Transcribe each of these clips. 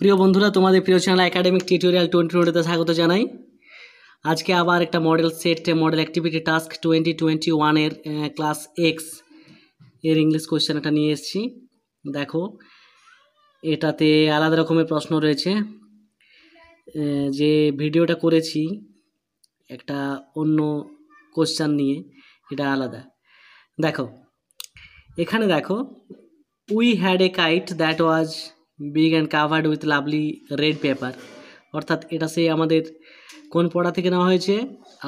প্রিয় বন্ধুরা তোমাদের প্রিয় চ্যানেল একাডেমিক টিউটোরিয়াল টোয়েন্টি টোয়েন্টিতে স্বাগত জানাই আজকে আবার একটা model set model activity task twenty twenty ওয়ানের ক্লাস এক্স এর ইংলিশ কোয়েশ্চেন একটা নিয়ে এসেছি দেখো এটাতে আলাদা রকমের প্রশ্ন রয়েছে যে ভিডিওটা করেছি একটা অন্য কোয়েশ্চেন নিয়ে এটা আলাদা দেখো এখানে দেখো we had a kite that was big and covered with lovely red paper অর্থাৎ এটা সেই আমাদের কোন পড়া থেকে নেওয়া হয়েছে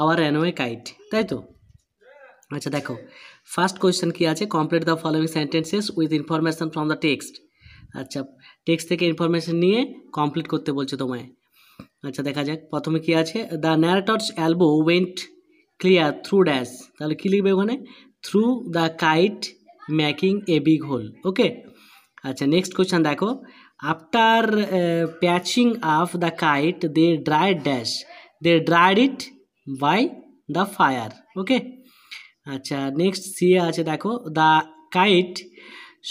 আওয়ার অ্যানোয়ে কাইট তাই তো আচ্ছা দেখো ফার্স্ট কোয়েশ্চেন কী আছে complete the following sentences with information from the text আচ্ছা টেক্সট থেকে ইনফরমেশান নিয়ে কমপ্লিট করতে বলছে তোমায় আচ্ছা দেখা যাক প্রথমে কি আছে the narrator's elbow went clear through dash তাহলে কী লিখবে ওখানে through the kite making a big hole okay আচ্ছা নেক্সট কোশ্চেন দেখো after patching up the kite they dry dash they dried it by the fire okay আচ্ছা next C আছে দেখো the kite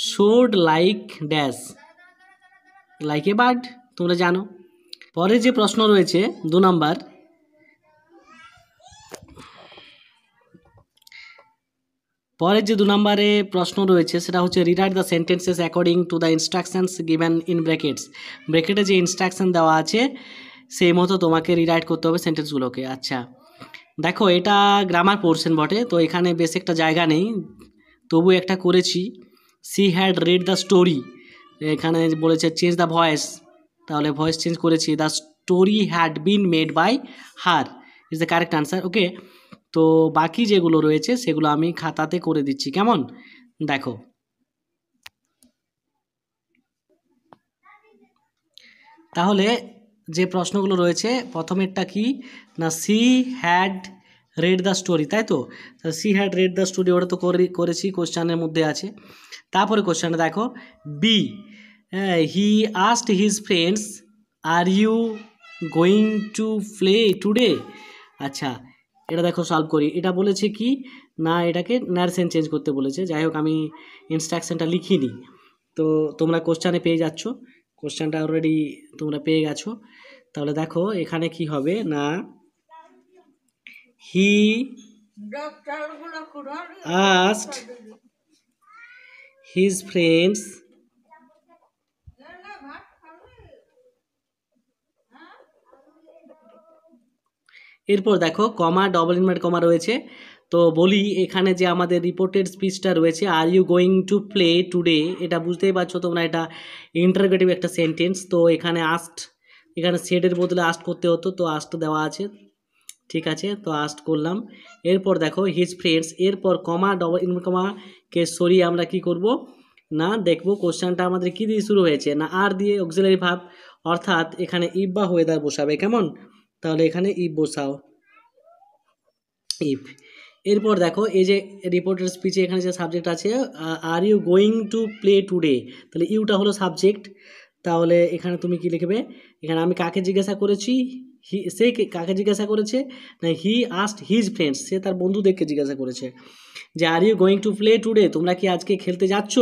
showed like dash like a bird তোমরা জানো পরে যে প্রশ্ন রয়েছে দু নম্বর পরে যে দু নম্বরে প্রশ্ন রয়েছে সেটা হচ্ছে rewrite the sentences according to the instructions given in brackets ব্র্যাকেটে যে ইনস্ট্রাকশান দেওয়া আছে সেই মতো তোমাকে রিরাইট করতে হবে সেন্টেন্সগুলোকে আচ্ছা দেখো এটা গ্রামার পোর্শন বটে তো এখানে বেশ একটা জায়গা নেই তবু একটা করেছি she had read the story এখানে বলেছে চেঞ্জ দ্য ভয়েস তাহলে ভয়েস চেঞ্জ করেছি the story had been made by her is the correct answer okay তো বাকি যেগুলো রয়েছে সেগুলো আমি খাতাতে করে দিচ্ছি কেমন দেখো তাহলে যে প্রশ্নগুলো রয়েছে প্রথমেরটা কি না she had read the story তাই তো she had read the story ওটা তো করেছি কোশ্চানের মধ্যে আছে তারপরে কোশ্চানটা দেখো B he asked his friends are you going to play today আচ্ছা এটা দেখো সলভ করি এটা বলেছে কি না এটাকে নার্সেন চেঞ্জ করতে বলেছে যাই হোক আমি ইনস্ট্রাকশানটা লিখিনি তো তোমরা কোশ্চানে পেয়ে যাচ্ছ কোশ্চানটা অলরেডি তোমরা পেয়ে গেছো তাহলে দেখো এখানে কি হবে না হি আস্ট হিজ ফ্রেন্ডস এরপর দেখো কমা ডবল ইনভার্ট কমা রয়েছে তো বলি এখানে যে আমাদের রিপোর্টেড স্পিচটা রয়েছে are you going to play today এটা বুঝতেই পারছো তোমরা এটা ইন্টারগেটিভ একটা সেন্টেন্স তো এখানে আস্ট এখানে সেডের বদলে আস্ট করতে হতো তো আস্ট দেওয়া আছে ঠিক আছে তো আস্ট করলাম এরপর দেখো হিজ ফ্রেন্ডস এরপর কমা ডবল ইনভার্ট কমাকে সরিয়ে আমরা কি করব না দেখবো কোশ্চেনটা আমাদের কী দিয়ে শুরু হয়েছে না আর দিয়ে অক্সিলারি ভাব অর্থাৎ এখানে ইব্বা হয়ে দাঁড় বসাবে কেমন তাহলে এখানে ইফ বসাও ইফ এরপর দেখো এই যে রিপোর্টার স্পিচে এখানে যে সাবজেক্ট আছে are you going to play today তাহলে ইউটা হলো সাবজেক্ট তাহলে এখানে তুমি কি লিখবে এখানে আমি কাকে জিজ্ঞাসা করেছি হি সে কাকে জিজ্ঞাসা করেছে না হি আস্ট হিজ ফ্রেন্ডস সে তার বন্ধুদেরকে জিজ্ঞাসা করেছে যে are you going to play today তোমরা কি আজকে খেলতে যাচ্ছ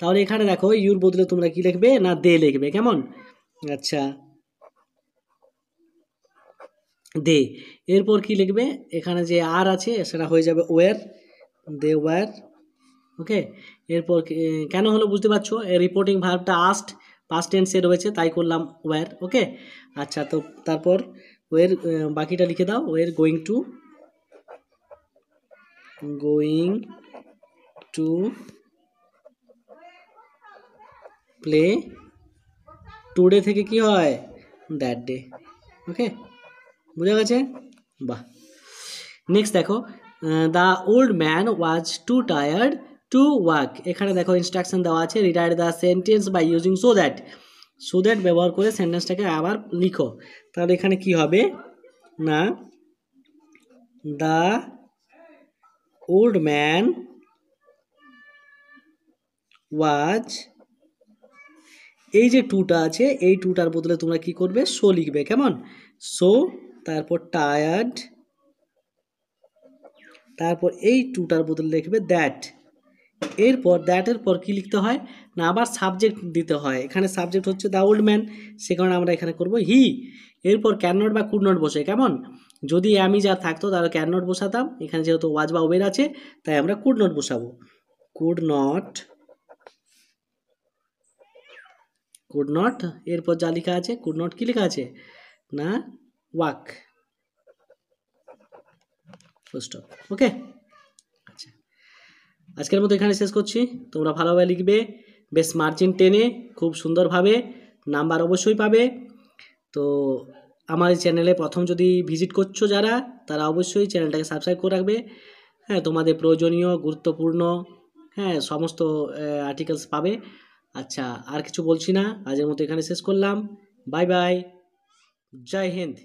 তাহলে এখানে দেখো ইউর বদলে তোমরা কি লিখবে না দে লিখবে কেমন আচ্ছা দে এরপর কি লিখবে এখানে যে আর আছে সেটা হয়ে যাবে ওয়ার দে ওয়ার ওকে এরপর কেন হলো বুঝতে পারছো রিপোর্টিং ভার্বটা আস্ট পাস্ট টেন্সে রয়েছে তাই করলাম ওয়ার ওকে আচ্ছা তো তারপর ওয়ের বাকিটা লিখে দাও were going to going to play today থেকে কি হয় দ্যাট ডে ওকে বুঝে গেছে বাহ নেক্সট দেখো the old man was too tired to work এখানে দেখো ইনস্ট্রাকশন দেওয়া আছে rewrite the sentence by using so that so that ব্যবহার করে সেন্টেন্সটাকে আবার লিখো তাহলে এখানে কি হবে না দ্য ওল্ড ম্যান ওয়াজ এই যে টুটা আছে এই টুটার বদলে তোমরা কি করবে শো লিখবে কেমন সো তারপর টায়ার্ড তারপর এই টুটার বদলে লিখবে দ্যাট এরপর দ্যাটের পর কি লিখতে হয় না আবার সাবজেক্ট দিতে হয় এখানে সাবজেক্ট হচ্ছে দ্য ওল্ড ম্যান সে কারণে আমরা এখানে করব হি এরপর ক্যানট বা কুড নট বসে কেমন যদি আমি যা থাকতো তাহলে ক্যানট বসাতাম এখানে যেহেতু ওয়াজ বা ওবের আছে তাই আমরা কুড নট বসাবো কুড নট কুড নট এরপর যা লেখা আছে কুড নট কী লেখা আছে না ওয়াক ফুল স্টপ ওকে আজকের মতো এখানে শেষ করছি তোমরা ভালোভাবে লিখবে বেশ মার্জিন টেনে খুব সুন্দরভাবে নাম্বার অবশ্যই পাবে তো আমার এই চ্যানেলে প্রথম যদি ভিজিট করছো যারা তারা অবশ্যই চ্যানেলটাকে সাবস্ক্রাইব করে রাখবে হ্যাঁ তোমাদের প্রয়োজনীয় গুরুত্বপূর্ণ হ্যাঁ সমস্ত আর্টিকেলস পাবে আচ্ছা আর কিছু বলছি না আজের মতো এখানে শেষ করলাম বাই বাই জয় হিন্দ